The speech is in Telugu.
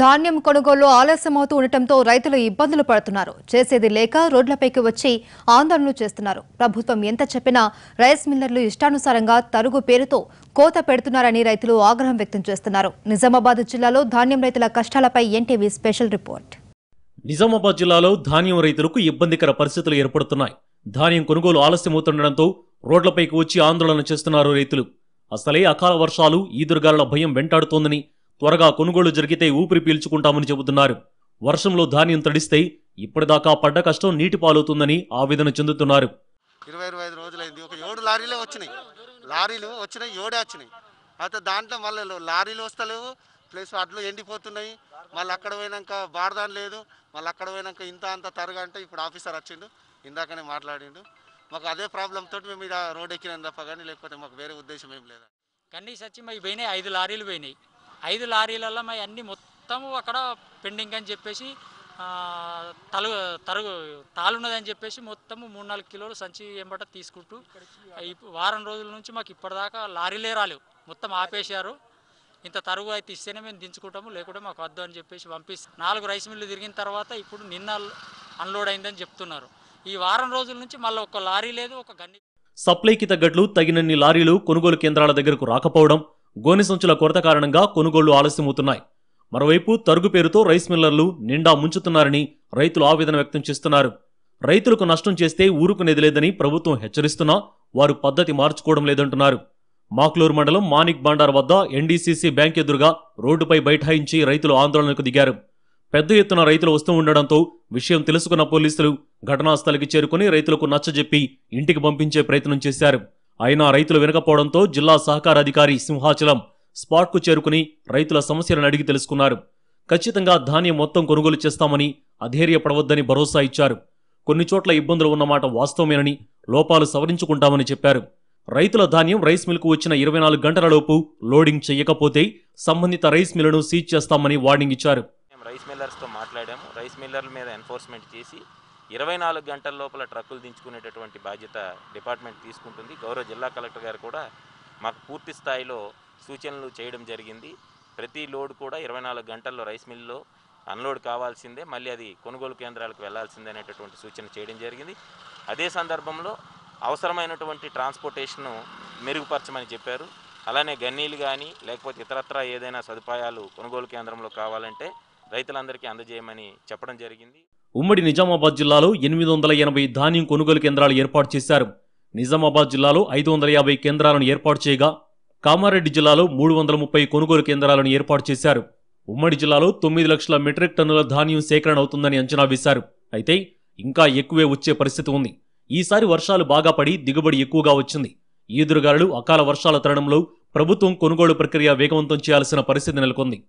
ధాన్యం కొనుగోలు ఆలస్యమవుతూ ఉండటంతో రైతులు ఇబ్బందులు పడుతున్నారు చేసేది లేక రోడ్లపైకి వచ్చి ఆందోళనలు చేస్తున్నారు ప్రభుత్వం ఎంత చెప్పినా రైస్ మిల్లర్లు ఇష్టానుసారంగా తరుగు పేరుతో కోత పెడుతున్నారని రైతులు ఆగ్రహం వ్యక్తం చేస్తున్నారు నిజామాబాద్ జిల్లాలో ధాన్యం రైతుల కష్టాలపై ఎన్టీవీ స్పెషల్ రిపోర్ట్ నిజామాబాద్ జిల్లాలో ధాన్యం రైతులకు ఇబ్బందికర పరిస్థితులు ఏర్పడుతున్నాయి ధాన్యం కొనుగోలు ఆలస్యమవుతుండటంతో రోడ్లపైకి వచ్చి ఆందోళన చేస్తున్నారు రైతులు అసలే అకాల వర్షాలు ఈదురుగాల భయం వెంటాడుతోందని త్వరగా కొనుగోళ్లు జరిగితే ఊపిరి పీల్చుకుంటామని చెబుతున్నారు వర్షంలో ధాన్యం తడిస్తే ఇప్పటిదాకా పడ్డ కష్టం నీటి పాలవుతుందని ఆవేదన చెందుతున్నారు ఇరవై ఇరవై ఐదు రోజులైంది ఒక ఏడు లారీలే వచ్చినాయి లారీలు వచ్చినాయి ఏడే వచ్చినాయి అయితే దాంట్లో మళ్ళీ లారీలు వస్తలేవు ప్లస్ అడ్లు ఎండిపోతున్నాయి మళ్ళీ అక్కడ పోయినాక బారదాని లేదు మళ్ళీ అక్కడ పోయినాక ఇంత అంత తరగా అంటే ఇప్పుడు ఆఫీసర్ వచ్చిండు ఇందాకనే మాట్లాడిండు మాకు అదే ప్రాబ్లం తోటి మేము ఇది రోడ్ ఎక్కినాం తప్ప కానీ లేకపోతే మాకు వేరే ఉద్దేశం ఏం లేదు కన్నీ వచ్చి మాకు పోయినాయి ఐదు లారీలు పోయినాయి ఐదు లారీలలో మా అన్ని మొత్తం అక్కడ పెండింగ్ అని చెప్పేసి తలు తరుగు తాలున్నదని చెప్పేసి మొత్తము మూడు నాలుగు కిలోలు సంచి ఎంబట తీసుకుంటూ వారం రోజుల నుంచి మాకు ఇప్పటిదాకా లారీలే రాలేవు మొత్తం ఆపేశారు ఇంత తరుగు అయితే ఇస్తేనే మేము దించుకుంటాము లేకుంటే మాకు వద్దు అని చెప్పేసి పంపిస్తాం నాలుగు రైస్ మిల్లు తిరిగిన తర్వాత ఇప్పుడు నిన్న అన్లోడ్ అయిందని చెప్తున్నారు ఈ వారం రోజుల నుంచి మళ్ళీ ఒక లారీ లేదు ఒక గన్ని సప్లైకి తగ్గట్లు తగినన్ని లారీలు కొనుగోలు కేంద్రాల దగ్గరకు రాకపోవడం గోనె సంచుల కొరత కారణంగా కొనుగోళ్లు ఆలస్యమవుతున్నాయి మరోవైపు తరుగు పేరుతో రైస్ మిల్లర్లు నిండా ముంచుతున్నారని రైతులు ఆవేదన వ్యక్తం చేస్తున్నారు రైతులకు నష్టం చేస్తే ఊరుకునేది లేదని ప్రభుత్వం హెచ్చరిస్తున్నా వారు పద్ధతి మార్చుకోవడం లేదంటున్నారు మాక్లూరు మండలం మానిక్ బాండార్ వద్ద ఎన్డీసీసీ బ్యాంక్ ఎదురుగా రోడ్డుపై బైఠాయించి రైతులు ఆందోళనకు దిగారు పెద్ద ఎత్తున రైతులు వస్తూ ఉండడంతో విషయం తెలుసుకున్న పోలీసులు ఘటనాస్థలికి చేరుకుని రైతులకు నచ్చజెప్పి ఇంటికి పంపించే ప్రయత్నం చేశారు అయినా రైతులు వినకపోవడంతో జిల్లా సహకార అధికారి సింహాచలం స్పాట్కు చేరుకుని రైతుల సమస్యలను అడిగి తెలుసుకున్నారు ఖచ్చితంగా ధాన్యం మొత్తం కొనుగోలు చేస్తామని అధైర్యపడవద్దని భరోసా ఇచ్చారు కొన్ని చోట్ల ఇబ్బందులు ఉన్నమాట వాస్తవమేనని లోపాలు సవరించుకుంటామని చెప్పారు రైతుల ధాన్యం రైస్ మిల్కు వచ్చిన ఇరవై నాలుగు గంటలలోపు లోడింగ్ చేయకపోతే సంబంధిత రైస్ మిల్లును సీజ్ చేస్తామని వార్నింగ్ ఇచ్చారు రైస్ మిల్లర్స్తో మాట్లాడాము రైస్ మిల్లర్ల మీద ఎన్ఫోర్స్మెంట్ చేసి ఇరవై నాలుగు గంటల లోపల ట్రక్కులు దించుకునేటటువంటి బాధ్యత డిపార్ట్మెంట్ తీసుకుంటుంది గౌరవ జిల్లా కలెక్టర్ గారు కూడా మాకు పూర్తి స్థాయిలో సూచనలు చేయడం జరిగింది ప్రతి లోడ్ కూడా ఇరవై నాలుగు గంటల్లో రైస్ మిల్లో అన్లోడ్ కావాల్సిందే మళ్ళీ అది కొనుగోలు కేంద్రాలకు వెళ్లాల్సిందే అనేటటువంటి సూచన చేయడం జరిగింది అదే సందర్భంలో అవసరమైనటువంటి ట్రాన్స్పోర్టేషన్ను మెరుగుపరచమని చెప్పారు అలానే గన్నీలు కానీ లేకపోతే ఇతరత్రా ఏదైనా సదుపాయాలు కొనుగోలు కేంద్రంలో కావాలంటే రైతులందరికీ అందజేయమని చెప్పడం జరిగింది ఉమ్మడి నిజామాబాద్ జిల్లాలో ఎనిమిది వందల ఎనభై ధాన్యం కొనుగోలు కేంద్రాలు ఏర్పాటు చేశారు నిజామాబాద్ జిల్లాలో ఐదు వందల యాభై కేంద్రాలను ఏర్పాటు చేయగా కామారెడ్డి జిల్లాలో మూడు వందల ముప్పై కొనుగోలు కేంద్రాలను ఏర్పాటు చేశారు ఉమ్మడి జిల్లాలో తొమ్మిది లక్షల మెట్రిక్ టన్నుల ధాన్యం సేకరణ అవుతుందని అంచనా వేశారు అయితే ఇంకా ఎక్కువే వచ్చే పరిస్థితి ఉంది ఈసారి వర్షాలు బాగా పడి దిగుబడి ఎక్కువగా వచ్చింది ఈదురుగాలు అకాల వర్షాల తరణంలో ప్రభుత్వం కొనుగోలు ప్రక్రియ వేగవంతం చేయాల్సిన పరిస్థితి నెలకొంది